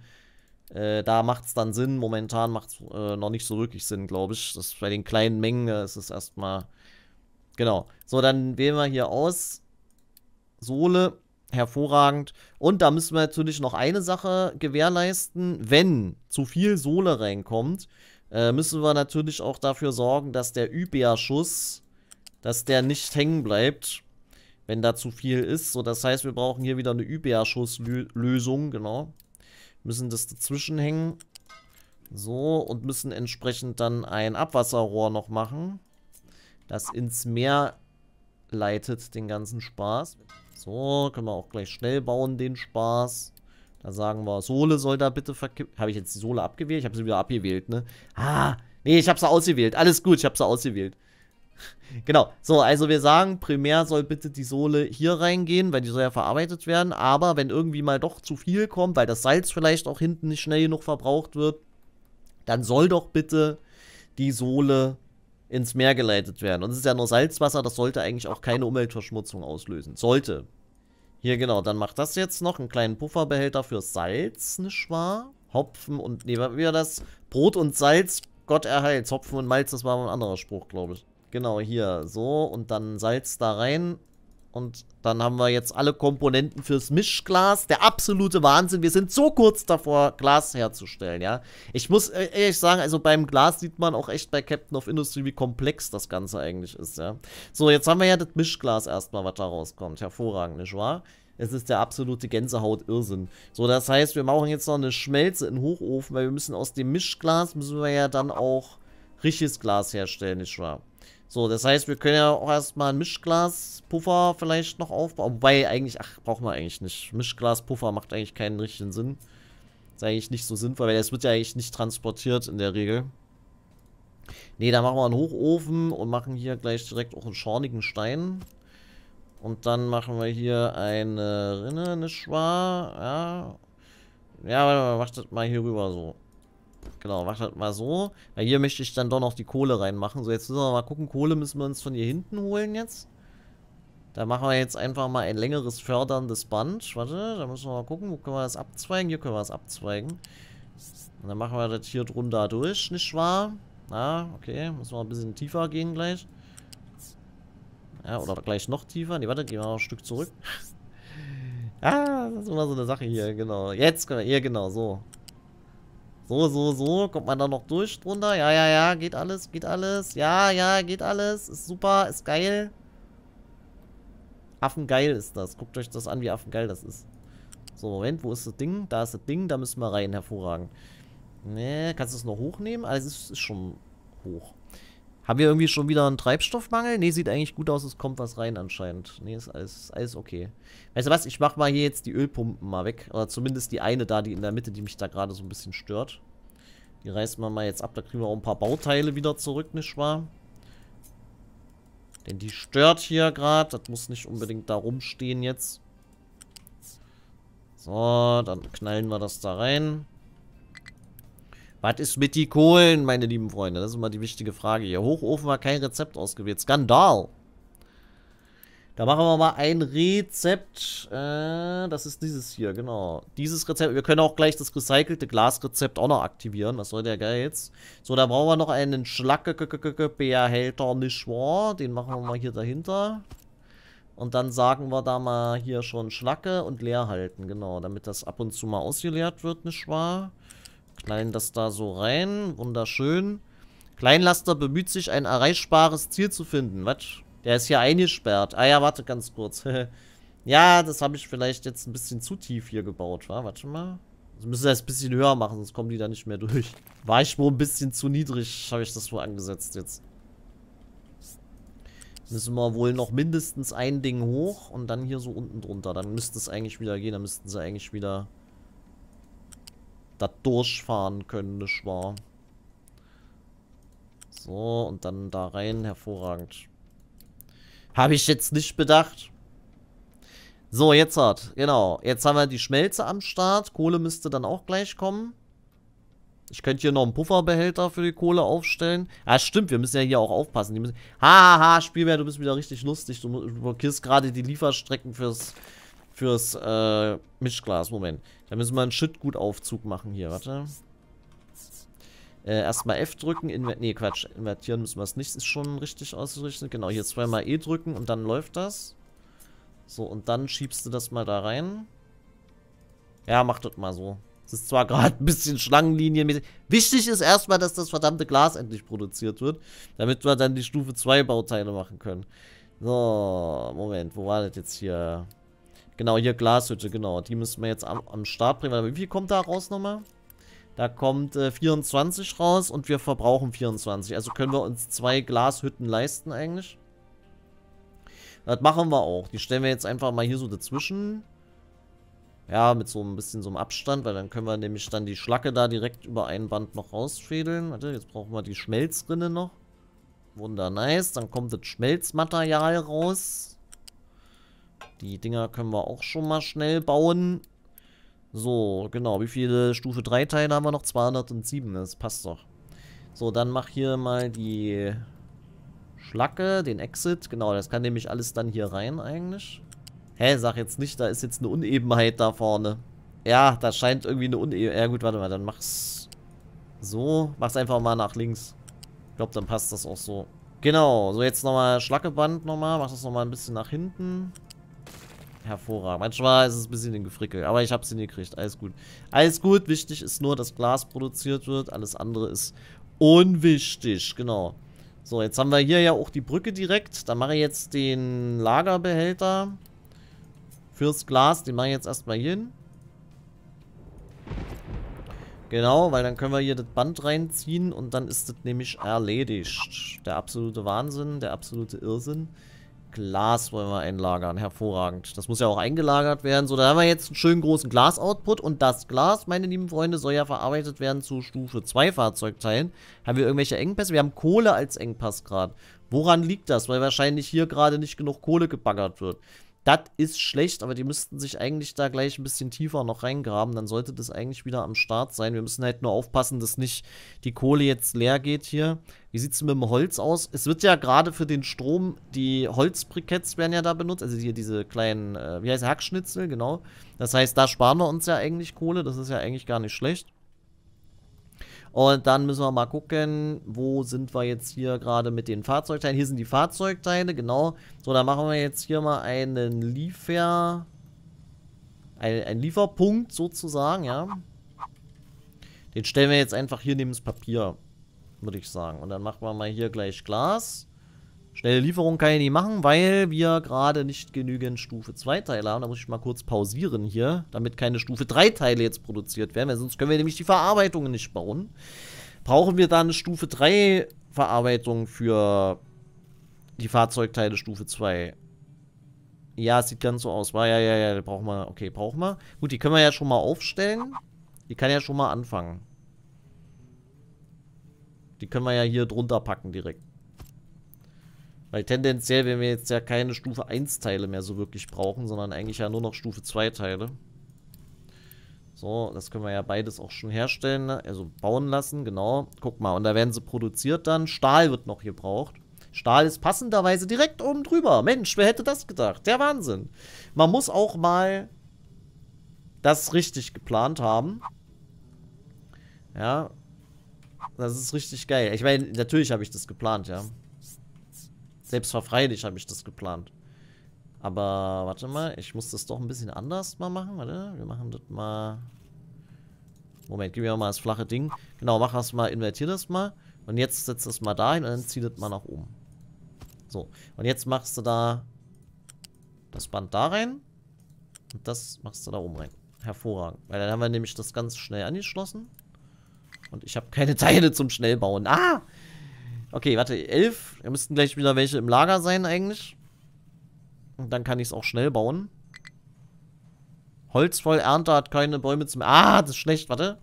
äh, da macht es dann Sinn. Momentan macht es äh, noch nicht so wirklich Sinn, glaube ich. Das, bei den kleinen Mengen äh, ist es erstmal. Genau. So, dann wählen wir hier aus. Sohle. Hervorragend. Und da müssen wir natürlich noch eine Sache gewährleisten. Wenn zu viel Sohle reinkommt, äh, müssen wir natürlich auch dafür sorgen, dass der übea dass der nicht hängen bleibt, wenn da zu viel ist. So, das heißt, wir brauchen hier wieder eine übea genau müssen das dazwischen hängen. So, und müssen entsprechend dann ein Abwasserrohr noch machen, das ins Meer leitet den ganzen Spaß. So, können wir auch gleich schnell bauen, den Spaß. Da sagen wir, Sohle soll da bitte verkippen. Habe ich jetzt die Sohle abgewählt? Ich habe sie wieder abgewählt, ne? Ah, nee, ich habe sie ausgewählt. Alles gut, ich habe sie ausgewählt. Genau, so, also wir sagen, primär soll bitte die Sohle hier reingehen, weil die soll ja verarbeitet werden, aber wenn irgendwie mal doch zu viel kommt, weil das Salz vielleicht auch hinten nicht schnell genug verbraucht wird, dann soll doch bitte die Sohle ins Meer geleitet werden. Und es ist ja nur Salzwasser, das sollte eigentlich auch keine Umweltverschmutzung auslösen. Sollte. Hier genau, dann macht das jetzt noch einen kleinen Pufferbehälter für Salz, nicht wahr? Hopfen und, nee, wie war das? Brot und Salz, Gott erheilt. Hopfen und Malz, das war ein anderer Spruch, glaube ich. Genau, hier, so, und dann Salz da rein. Und dann haben wir jetzt alle Komponenten fürs Mischglas. Der absolute Wahnsinn. Wir sind so kurz davor, Glas herzustellen, ja. Ich muss e-, ehrlich sagen, also beim Glas sieht man auch echt bei Captain of Industry, wie komplex das Ganze eigentlich ist, ja. So, jetzt haben wir ja das Mischglas erstmal, was da rauskommt. Hervorragend, nicht wahr? Es ist der absolute Gänsehaut-Irrsinn. So, das heißt, wir machen jetzt noch eine Schmelze in den Hochofen, weil wir müssen aus dem Mischglas, müssen wir ja dann auch richtiges Glas herstellen, nicht wahr? So, das heißt, wir können ja auch erstmal ein Mischglaspuffer vielleicht noch aufbauen. Wobei eigentlich, ach, brauchen wir eigentlich nicht. Mischglaspuffer macht eigentlich keinen richtigen Sinn. Ist eigentlich nicht so sinnvoll, weil es wird ja eigentlich nicht transportiert in der Regel. Ne, da machen wir einen Hochofen und machen hier gleich direkt auch einen schornigen Stein. Und dann machen wir hier eine Rinne, nicht wahr? Ja. Ja, warte mal, mach das mal hier rüber so. Genau, macht das mal so. Weil hier möchte ich dann doch noch die Kohle reinmachen. So, jetzt müssen wir mal gucken. Kohle müssen wir uns von hier hinten holen jetzt. Da machen wir jetzt einfach mal ein längeres förderndes Band. Warte, da müssen wir mal gucken. Wo können wir das abzweigen? Hier können wir das abzweigen. Und dann machen wir das hier drunter durch, nicht wahr? Ah, okay. Müssen wir ein bisschen tiefer gehen gleich. Ja, oder gleich noch tiefer. Ne, warte, gehen wir noch ein Stück zurück. Ah, das ist immer so eine Sache hier, genau. Jetzt können wir, hier genau, so. So, so, so. Kommt man da noch durch drunter? Ja, ja, ja. Geht alles, geht alles. Ja, ja, geht alles. Ist super, ist geil. Affengeil ist das. Guckt euch das an, wie affengeil das ist. So, Moment, wo ist das Ding? Da ist das Ding, da müssen wir rein, hervorragend. Ne, kannst du es noch hochnehmen? Also es ist schon hoch. Haben wir irgendwie schon wieder einen Treibstoffmangel? Ne, sieht eigentlich gut aus, es kommt was rein anscheinend. Ne, ist alles, alles okay. Weißt du was, ich mach mal hier jetzt die Ölpumpen mal weg. Oder zumindest die eine da, die in der Mitte, die mich da gerade so ein bisschen stört. Die reißen wir mal jetzt ab, da kriegen wir auch ein paar Bauteile wieder zurück, nicht wahr? Denn die stört hier gerade. Das muss nicht unbedingt da rumstehen jetzt. So, dann knallen wir das da rein. Was ist mit die Kohlen, meine lieben Freunde? Das ist immer die wichtige Frage hier. Hochofen war kein Rezept ausgewählt. Skandal. Da machen wir mal ein Rezept. Äh, das ist dieses hier, genau. Dieses Rezept. Wir können auch gleich das recycelte Glasrezept auch noch aktivieren. Was soll der Geiz? So, da brauchen wir noch einen Schlacke-Behälter, nicht wahr? Den machen wir mal hier dahinter. Und dann sagen wir da mal hier schon Schlacke und leer halten, genau. Damit das ab und zu mal ausgeleert wird, nicht wahr? Klein das da so rein. Wunderschön. Kleinlaster bemüht sich, ein erreichbares Ziel zu finden. Was? Der ist hier eingesperrt. Ah ja, warte ganz kurz. ja, das habe ich vielleicht jetzt ein bisschen zu tief hier gebaut, wa? Warte mal. Also müssen wir das ein bisschen höher machen, sonst kommen die da nicht mehr durch. War ich wohl ein bisschen zu niedrig, habe ich das wohl angesetzt jetzt. Müssen wir wohl noch mindestens ein Ding hoch und dann hier so unten drunter. Dann müsste es eigentlich wieder gehen, dann müssten sie eigentlich wieder da durchfahren können, nicht wahr? So, und dann da rein, hervorragend. Habe ich jetzt nicht bedacht. So, jetzt hat, genau. Jetzt haben wir die Schmelze am Start. Kohle müsste dann auch gleich kommen. Ich könnte hier noch einen Pufferbehälter für die Kohle aufstellen. Ah, stimmt, wir müssen ja hier auch aufpassen. Hahaha, ha, ha, Spielbär, du bist wieder richtig lustig. Du, du blockierst gerade die Lieferstrecken fürs Fürs äh, Mischglas, Moment. Da müssen wir einen Schüttgutaufzug machen hier, warte. Äh, erstmal F drücken, Inver nee, Quatsch, invertieren müssen wir es nicht, ist schon richtig ausgerichtet. Genau, hier zweimal E drücken und dann läuft das. So, und dann schiebst du das mal da rein. Ja, mach das mal so. Es ist zwar gerade ein bisschen schlangenlinienmäßig. Wichtig ist erstmal, dass das verdammte Glas endlich produziert wird, damit wir dann die Stufe 2 Bauteile machen können. So, Moment, wo war das jetzt hier? Genau, hier Glashütte, genau. Die müssen wir jetzt am, am Start bringen. wie viel kommt da raus nochmal? Da kommt äh, 24 raus und wir verbrauchen 24. Also können wir uns zwei Glashütten leisten eigentlich. Das machen wir auch. Die stellen wir jetzt einfach mal hier so dazwischen. Ja, mit so ein bisschen so einem Abstand, weil dann können wir nämlich dann die Schlacke da direkt über ein Band noch rausfädeln. Warte, jetzt brauchen wir die Schmelzrinne noch. Wunder nice. Dann kommt das Schmelzmaterial raus. Die Dinger können wir auch schon mal schnell bauen. So, genau. Wie viele Stufe 3 Teile haben wir noch? 207, das passt doch. So, dann mach hier mal die Schlacke, den Exit. Genau, das kann nämlich alles dann hier rein eigentlich. Hä, sag jetzt nicht, da ist jetzt eine Unebenheit da vorne. Ja, da scheint irgendwie eine Unebenheit. Ja gut, warte mal, dann mach's so. Mach's einfach mal nach links. Ich glaube, dann passt das auch so. Genau, so jetzt nochmal Schlackeband nochmal. Mach das nochmal ein bisschen nach hinten hervorragend. Manchmal ist es ein bisschen ein Gefrickel, aber ich habe sie nie gekriegt. Alles gut. Alles gut. Wichtig ist nur, dass Glas produziert wird. Alles andere ist unwichtig. Genau. So, jetzt haben wir hier ja auch die Brücke direkt. Da mache ich jetzt den Lagerbehälter fürs Glas. Den mache ich jetzt erstmal hin. Genau, weil dann können wir hier das Band reinziehen und dann ist das nämlich erledigt. Der absolute Wahnsinn, der absolute Irrsinn. Glas wollen wir einlagern. Hervorragend. Das muss ja auch eingelagert werden. So, da haben wir jetzt einen schönen großen Glas-Output. Und das Glas, meine lieben Freunde, soll ja verarbeitet werden zu Stufe 2 Fahrzeugteilen. Haben wir irgendwelche Engpässe? Wir haben Kohle als Engpass gerade. Woran liegt das? Weil wahrscheinlich hier gerade nicht genug Kohle gebaggert wird. Das ist schlecht, aber die müssten sich eigentlich da gleich ein bisschen tiefer noch reingraben. Dann sollte das eigentlich wieder am Start sein. Wir müssen halt nur aufpassen, dass nicht die Kohle jetzt leer geht hier. Wie sieht es mit dem Holz aus? Es wird ja gerade für den Strom, die Holzbriketts werden ja da benutzt. Also hier diese kleinen, äh, wie heißt Hackschnitzel, genau. Das heißt, da sparen wir uns ja eigentlich Kohle. Das ist ja eigentlich gar nicht schlecht. Und dann müssen wir mal gucken, wo sind wir jetzt hier gerade mit den Fahrzeugteilen. Hier sind die Fahrzeugteile, genau. So, dann machen wir jetzt hier mal einen Liefer... Ein, ein Lieferpunkt sozusagen, ja. Den stellen wir jetzt einfach hier neben das Papier, würde ich sagen. Und dann machen wir mal hier gleich Glas. Schnelle Lieferung kann ich nicht machen, weil wir gerade nicht genügend Stufe 2 Teile haben. Da muss ich mal kurz pausieren hier, damit keine Stufe 3 Teile jetzt produziert werden, weil sonst können wir nämlich die Verarbeitungen nicht bauen. Brauchen wir da eine Stufe 3 Verarbeitung für die Fahrzeugteile Stufe 2? Ja, sieht ganz so aus. War ja, ja, ja, brauchen wir. Okay, brauchen wir. Gut, die können wir ja schon mal aufstellen. Die kann ja schon mal anfangen. Die können wir ja hier drunter packen direkt. Weil tendenziell werden wir jetzt ja keine Stufe 1 Teile mehr so wirklich brauchen, sondern eigentlich ja nur noch Stufe 2 Teile. So, das können wir ja beides auch schon herstellen, ne? also bauen lassen, genau. Guck mal, und da werden sie produziert dann. Stahl wird noch gebraucht. Stahl ist passenderweise direkt oben drüber. Mensch, wer hätte das gedacht? Der Wahnsinn. Man muss auch mal das richtig geplant haben. Ja, das ist richtig geil. Ich meine, natürlich habe ich das geplant, ja. Selbst habe ich das geplant. Aber warte mal, ich muss das doch ein bisschen anders mal machen. Warte, wir machen das mal. Moment, gib mir mal das flache Ding. Genau, mach das mal, invertier das mal. Und jetzt setzt das mal dahin und dann zieht das mal nach oben. So, und jetzt machst du da das Band da rein. Und das machst du da oben rein. Hervorragend. Weil dann haben wir nämlich das ganz schnell angeschlossen. Und ich habe keine Teile zum Schnellbauen. Ah! Okay, warte, elf. Da müssten gleich wieder welche im Lager sein eigentlich. Und dann kann ich es auch schnell bauen. Holz voll Ernte hat keine Bäume zum... Ah, das ist schlecht, warte.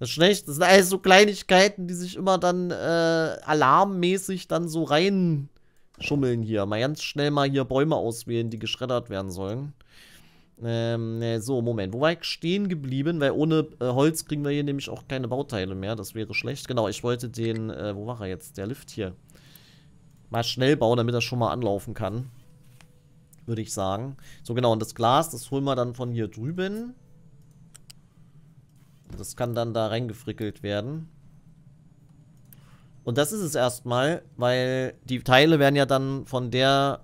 Das ist schlecht. Das sind alles so Kleinigkeiten, die sich immer dann äh, alarmmäßig dann so reinschummeln hier. Mal ganz schnell mal hier Bäume auswählen, die geschreddert werden sollen. Ähm, ne, so, Moment. Wo war ich stehen geblieben? Weil ohne äh, Holz kriegen wir hier nämlich auch keine Bauteile mehr. Das wäre schlecht. Genau, ich wollte den, äh, wo war er jetzt? Der Lift hier. Mal schnell bauen, damit er schon mal anlaufen kann. Würde ich sagen. So, genau. Und das Glas, das holen wir dann von hier drüben. Das kann dann da reingefrickelt werden. Und das ist es erstmal, weil die Teile werden ja dann von der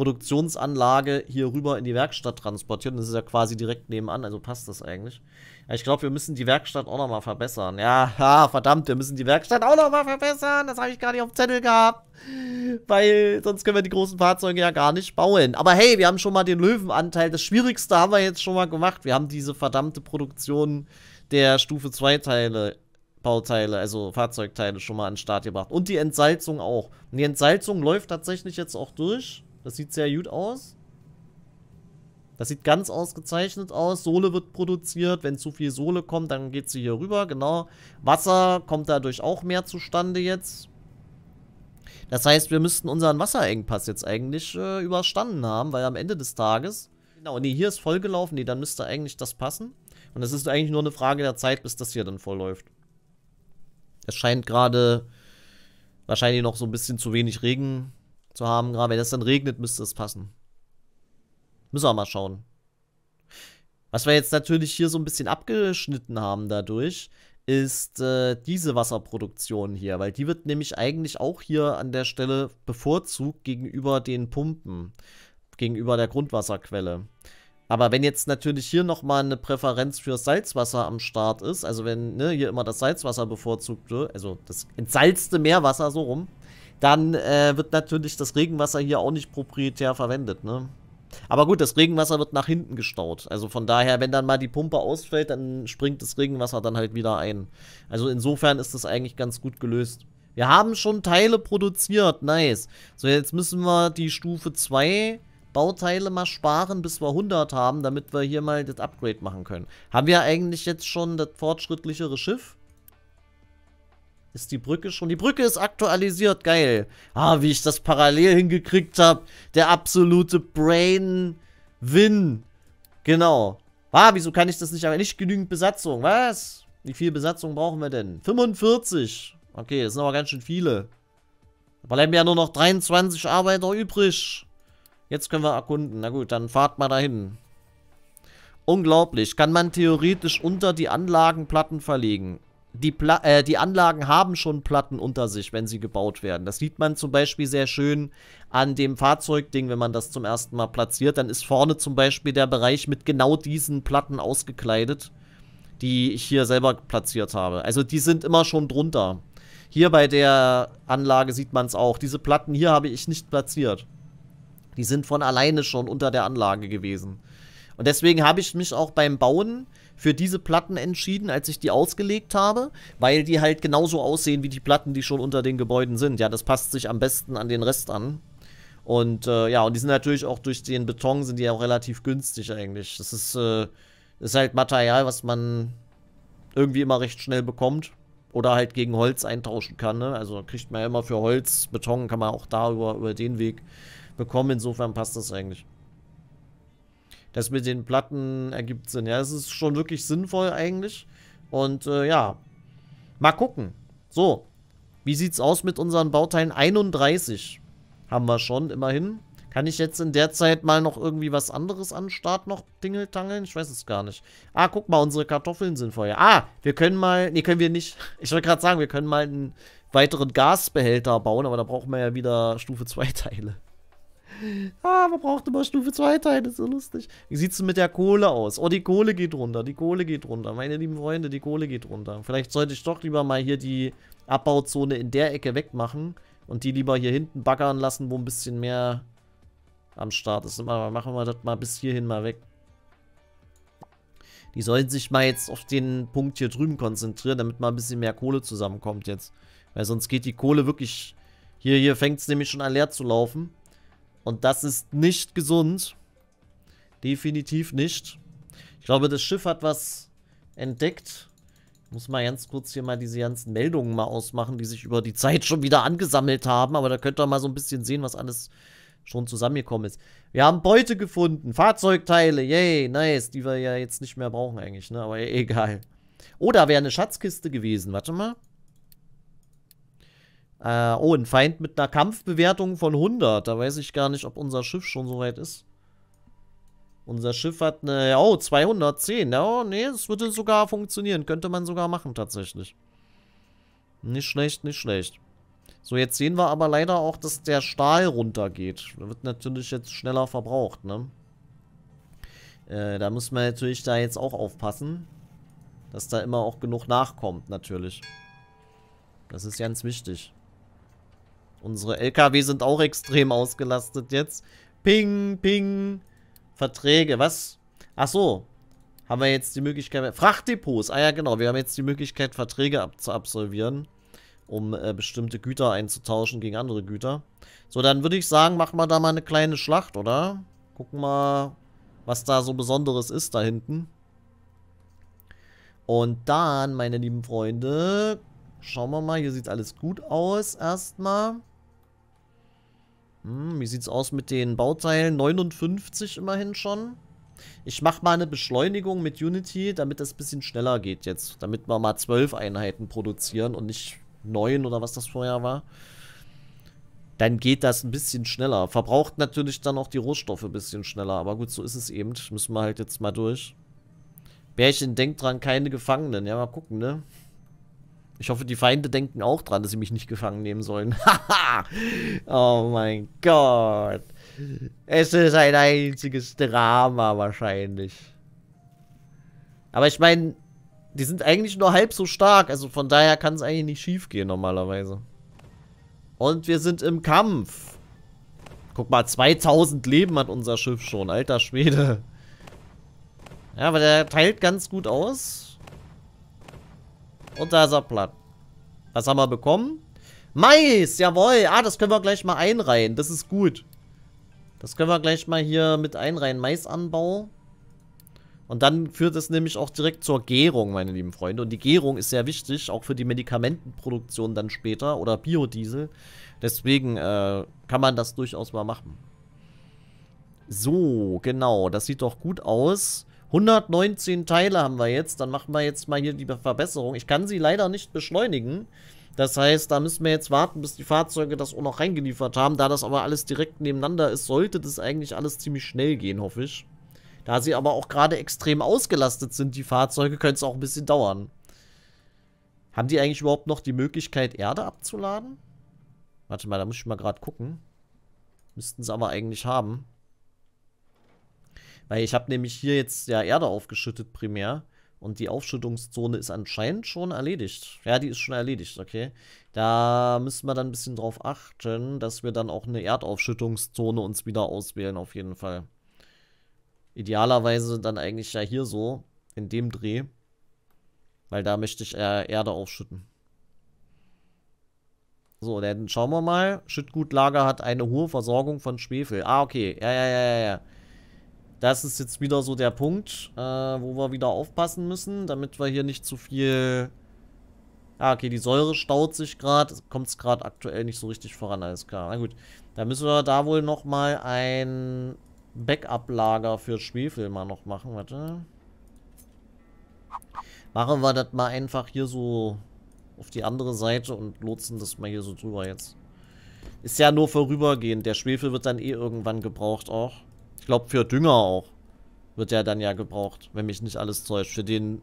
Produktionsanlage hier rüber in die Werkstatt transportiert. Und das ist ja quasi direkt nebenan, also passt das eigentlich. Ja, ich glaube, wir müssen die Werkstatt auch nochmal verbessern. Ja, ha, verdammt, wir müssen die Werkstatt auch nochmal verbessern. Das habe ich gar nicht auf dem Zettel gehabt. Weil sonst können wir die großen Fahrzeuge ja gar nicht bauen. Aber hey, wir haben schon mal den Löwenanteil. Das Schwierigste haben wir jetzt schon mal gemacht. Wir haben diese verdammte Produktion der Stufe 2 Teile Bauteile, also Fahrzeugteile schon mal an den Start gebracht. Und die Entsalzung auch. Und die Entsalzung läuft tatsächlich jetzt auch durch. Das sieht sehr gut aus. Das sieht ganz ausgezeichnet aus. Sohle wird produziert. Wenn zu viel Sohle kommt, dann geht sie hier rüber. Genau. Wasser kommt dadurch auch mehr zustande jetzt. Das heißt, wir müssten unseren Wasserengpass jetzt eigentlich äh, überstanden haben, weil am Ende des Tages... Genau, nee, hier ist vollgelaufen. Nee, dann müsste eigentlich das passen. Und es ist eigentlich nur eine Frage der Zeit, bis das hier dann vollläuft. Es scheint gerade wahrscheinlich noch so ein bisschen zu wenig Regen zu haben. Gerade wenn es dann regnet, müsste es passen. Müssen wir mal schauen. Was wir jetzt natürlich hier so ein bisschen abgeschnitten haben dadurch, ist äh, diese Wasserproduktion hier, weil die wird nämlich eigentlich auch hier an der Stelle bevorzugt gegenüber den Pumpen, gegenüber der Grundwasserquelle. Aber wenn jetzt natürlich hier nochmal eine Präferenz für Salzwasser am Start ist, also wenn ne, hier immer das Salzwasser bevorzugt wird, also das entsalzte Meerwasser so rum, dann äh, wird natürlich das Regenwasser hier auch nicht proprietär verwendet, ne? Aber gut, das Regenwasser wird nach hinten gestaut. Also von daher, wenn dann mal die Pumpe ausfällt, dann springt das Regenwasser dann halt wieder ein. Also insofern ist das eigentlich ganz gut gelöst. Wir haben schon Teile produziert, nice. So, jetzt müssen wir die Stufe 2 Bauteile mal sparen, bis wir 100 haben, damit wir hier mal das Upgrade machen können. Haben wir eigentlich jetzt schon das fortschrittlichere Schiff? Ist die Brücke schon? Die Brücke ist aktualisiert, geil. Ah, wie ich das parallel hingekriegt habe. Der absolute Brain-Win. Genau. Ah, wieso kann ich das nicht? Aber nicht genügend Besatzung. Was? Wie viel Besatzung brauchen wir denn? 45. Okay, das sind aber ganz schön viele. Da bleiben ja nur noch 23 Arbeiter übrig. Jetzt können wir erkunden. Na gut, dann fahrt mal dahin. Unglaublich. Kann man theoretisch unter die Anlagenplatten verlegen die, Pla äh, die Anlagen haben schon Platten unter sich, wenn sie gebaut werden. Das sieht man zum Beispiel sehr schön an dem Fahrzeugding, wenn man das zum ersten Mal platziert. Dann ist vorne zum Beispiel der Bereich mit genau diesen Platten ausgekleidet, die ich hier selber platziert habe. Also die sind immer schon drunter. Hier bei der Anlage sieht man es auch. Diese Platten hier habe ich nicht platziert. Die sind von alleine schon unter der Anlage gewesen. Und deswegen habe ich mich auch beim Bauen für diese Platten entschieden, als ich die ausgelegt habe, weil die halt genauso aussehen wie die Platten, die schon unter den Gebäuden sind. Ja, das passt sich am besten an den Rest an. Und äh, ja, und die sind natürlich auch durch den Beton sind die auch relativ günstig eigentlich. Das ist, äh, ist halt Material, was man irgendwie immer recht schnell bekommt. Oder halt gegen Holz eintauschen kann. Ne? Also kriegt man ja immer für Holz, Beton kann man auch da über, über den Weg bekommen. Insofern passt das eigentlich das mit den Platten ergibt Sinn. Ja, es ist schon wirklich sinnvoll eigentlich. Und äh, ja, mal gucken. So, wie sieht's aus mit unseren Bauteilen? 31 haben wir schon, immerhin. Kann ich jetzt in der Zeit mal noch irgendwie was anderes an Start noch tingeltangeln? Ich weiß es gar nicht. Ah, guck mal, unsere Kartoffeln sind vorher. Ah, wir können mal... Nee, können wir nicht. Ich wollte gerade sagen, wir können mal einen weiteren Gasbehälter bauen, aber da brauchen wir ja wieder Stufe 2 Teile. Ah, man braucht immer Stufe 2 Teile, ist so lustig. Wie sieht's denn mit der Kohle aus? Oh, die Kohle geht runter, die Kohle geht runter. Meine lieben Freunde, die Kohle geht runter. Vielleicht sollte ich doch lieber mal hier die Abbauzone in der Ecke wegmachen und die lieber hier hinten baggern lassen, wo ein bisschen mehr am Start ist. Mal, machen wir das mal bis hierhin mal weg. Die sollen sich mal jetzt auf den Punkt hier drüben konzentrieren, damit mal ein bisschen mehr Kohle zusammenkommt jetzt. Weil sonst geht die Kohle wirklich... Hier, hier fängt es nämlich schon an leer zu laufen. Und das ist nicht gesund. Definitiv nicht. Ich glaube, das Schiff hat was entdeckt. Ich muss mal ganz kurz hier mal diese ganzen Meldungen mal ausmachen, die sich über die Zeit schon wieder angesammelt haben. Aber da könnt ihr mal so ein bisschen sehen, was alles schon zusammengekommen ist. Wir haben Beute gefunden, Fahrzeugteile, yay, nice, die wir ja jetzt nicht mehr brauchen eigentlich, ne? Aber e-, egal. Oh, da wäre eine Schatzkiste gewesen, warte mal. Äh, oh, ein Feind mit einer Kampfbewertung von 100. Da weiß ich gar nicht, ob unser Schiff schon so weit ist. Unser Schiff hat eine, oh, 210. Ja, oh, nee, es würde sogar funktionieren. Könnte man sogar machen, tatsächlich. Nicht schlecht, nicht schlecht. So, jetzt sehen wir aber leider auch, dass der Stahl runtergeht. Da wird natürlich jetzt schneller verbraucht, ne? Äh, da muss man natürlich da jetzt auch aufpassen, dass da immer auch genug nachkommt, natürlich. Das ist ganz wichtig. Unsere LKW sind auch extrem ausgelastet jetzt. Ping, ping. Verträge, was? Ach so. Haben wir jetzt die Möglichkeit... Frachtdepots. Ah ja, genau. Wir haben jetzt die Möglichkeit, Verträge ab zu absolvieren. Um äh, bestimmte Güter einzutauschen gegen andere Güter. So, dann würde ich sagen, machen wir da mal eine kleine Schlacht, oder? Gucken mal, was da so Besonderes ist da hinten. Und dann, meine lieben Freunde, schauen wir mal. Hier sieht alles gut aus erstmal. Hm, wie sieht's aus mit den Bauteilen? 59 immerhin schon. Ich mache mal eine Beschleunigung mit Unity, damit das ein bisschen schneller geht jetzt. Damit wir mal 12 Einheiten produzieren und nicht 9 oder was das vorher war. Dann geht das ein bisschen schneller. Verbraucht natürlich dann auch die Rohstoffe ein bisschen schneller. Aber gut, so ist es eben. Müssen wir halt jetzt mal durch. Bärchen denkt dran, keine Gefangenen. Ja, mal gucken, ne? Ich hoffe, die Feinde denken auch dran, dass sie mich nicht gefangen nehmen sollen. Haha! oh mein Gott. Es ist ein einziges Drama wahrscheinlich. Aber ich meine, die sind eigentlich nur halb so stark. Also von daher kann es eigentlich nicht schief gehen normalerweise. Und wir sind im Kampf. Guck mal, 2000 Leben hat unser Schiff schon. Alter Schwede. Ja, aber der teilt ganz gut aus. Und da ist er platt. Was haben wir bekommen? Mais, jawohl. Ah, das können wir gleich mal einreihen. Das ist gut. Das können wir gleich mal hier mit einreihen. Maisanbau. Und dann führt es nämlich auch direkt zur Gärung, meine lieben Freunde. Und die Gärung ist sehr wichtig, auch für die Medikamentenproduktion dann später oder Biodiesel. Deswegen äh, kann man das durchaus mal machen. So, genau, das sieht doch gut aus. 119 Teile haben wir jetzt. Dann machen wir jetzt mal hier die Verbesserung. Ich kann sie leider nicht beschleunigen. Das heißt, da müssen wir jetzt warten, bis die Fahrzeuge das auch noch reingeliefert haben. Da das aber alles direkt nebeneinander ist, sollte das eigentlich alles ziemlich schnell gehen, hoffe ich. Da sie aber auch gerade extrem ausgelastet sind, die Fahrzeuge, könnte es auch ein bisschen dauern. Haben die eigentlich überhaupt noch die Möglichkeit, Erde abzuladen? Warte mal, da muss ich mal gerade gucken. Müssten sie aber eigentlich haben. Weil ich habe nämlich hier jetzt ja Erde aufgeschüttet primär. Und die Aufschüttungszone ist anscheinend schon erledigt. Ja, die ist schon erledigt, okay. Da müssen wir dann ein bisschen drauf achten, dass wir dann auch eine Erdaufschüttungszone uns wieder auswählen, auf jeden Fall. Idealerweise dann eigentlich ja hier so, in dem Dreh. Weil da möchte ich äh, Erde aufschütten. So, dann schauen wir mal. Schüttgutlager hat eine hohe Versorgung von Schwefel. Ah, okay. Ja, ja, ja, ja, ja. Das ist jetzt wieder so der Punkt, äh, wo wir wieder aufpassen müssen, damit wir hier nicht zu viel... Ah, okay, die Säure staut sich gerade. Kommt es gerade aktuell nicht so richtig voran, alles klar. Na gut, da müssen wir da wohl nochmal ein Backup-Lager für Schwefel mal noch machen. Warte. Machen wir das mal einfach hier so auf die andere Seite und lotsen das mal hier so drüber jetzt. Ist ja nur vorübergehend. Der Schwefel wird dann eh irgendwann gebraucht auch glaube für Dünger auch wird der dann ja gebraucht, wenn mich nicht alles täuscht, für den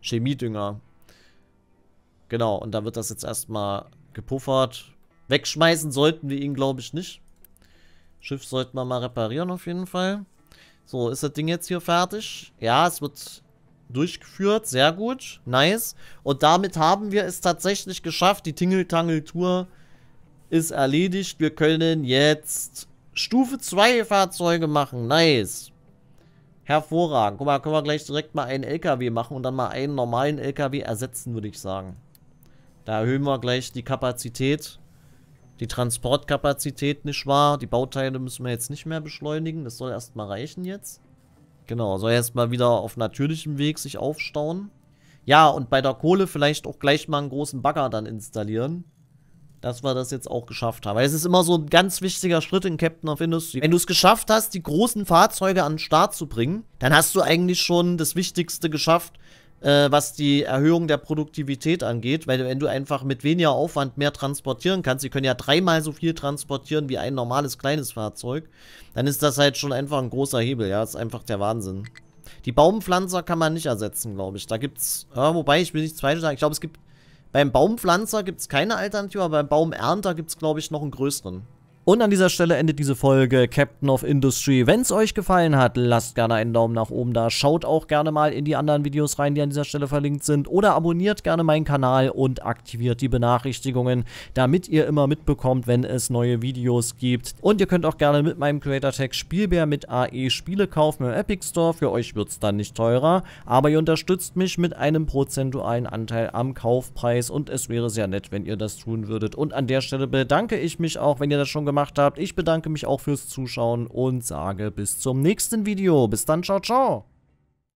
Chemiedünger. Genau, und da wird das jetzt erstmal gepuffert. Wegschmeißen sollten wir ihn, glaube ich, nicht. Schiff sollten wir mal reparieren auf jeden Fall. So, ist das Ding jetzt hier fertig? Ja, es wird durchgeführt. Sehr gut. Nice. Und damit haben wir es tatsächlich geschafft. Die tingle tour ist erledigt. Wir können jetzt Stufe 2 Fahrzeuge machen. Nice. Hervorragend. Guck mal, können wir gleich direkt mal einen LKW machen und dann mal einen normalen LKW ersetzen, würde ich sagen. Da erhöhen wir gleich die Kapazität. Die Transportkapazität, nicht wahr? Die Bauteile müssen wir jetzt nicht mehr beschleunigen. Das soll erstmal reichen jetzt. Genau, soll erstmal wieder auf natürlichem Weg sich aufstauen. Ja, und bei der Kohle vielleicht auch gleich mal einen großen Bagger dann installieren dass wir das jetzt auch geschafft haben. Weil es ist immer so ein ganz wichtiger Schritt in Captain of Industry. Wenn du es geschafft hast, die großen Fahrzeuge an den Start zu bringen, dann hast du eigentlich schon das Wichtigste geschafft, äh, was die Erhöhung der Produktivität angeht. Weil wenn du einfach mit weniger Aufwand mehr transportieren kannst, sie können ja dreimal so viel transportieren wie ein normales kleines Fahrzeug, dann ist das halt schon einfach ein großer Hebel. Ja, das ist einfach der Wahnsinn. Die Baumpflanzer kann man nicht ersetzen, glaube ich. Da gibt's. Ja, wobei, ich will nicht falsch sagen. Ich glaube, es gibt beim Baumpflanzer gibt es keine Alternative, aber beim Baumernter gibt es, glaube ich, noch einen größeren. Und an dieser Stelle endet diese Folge Captain of Industry. Wenn es euch gefallen hat, lasst gerne einen Daumen nach oben da. Schaut auch gerne mal in die anderen Videos rein, die an dieser Stelle verlinkt sind. Oder abonniert gerne meinen Kanal und aktiviert die Benachrichtigungen, damit ihr immer mitbekommt, wenn es neue Videos gibt. Und ihr könnt auch gerne mit meinem Creator Tag Spielbär mit AE Spiele kaufen im Epic Store. Für euch wird es dann nicht teurer. Aber ihr unterstützt mich mit einem prozentualen Anteil am Kaufpreis. Und es wäre sehr nett, wenn ihr das tun würdet. Und an der Stelle bedanke ich mich auch, wenn ihr das schon gemacht habt gemacht habt. Ich bedanke mich auch fürs Zuschauen und sage bis zum nächsten Video. Bis dann, ciao, ciao.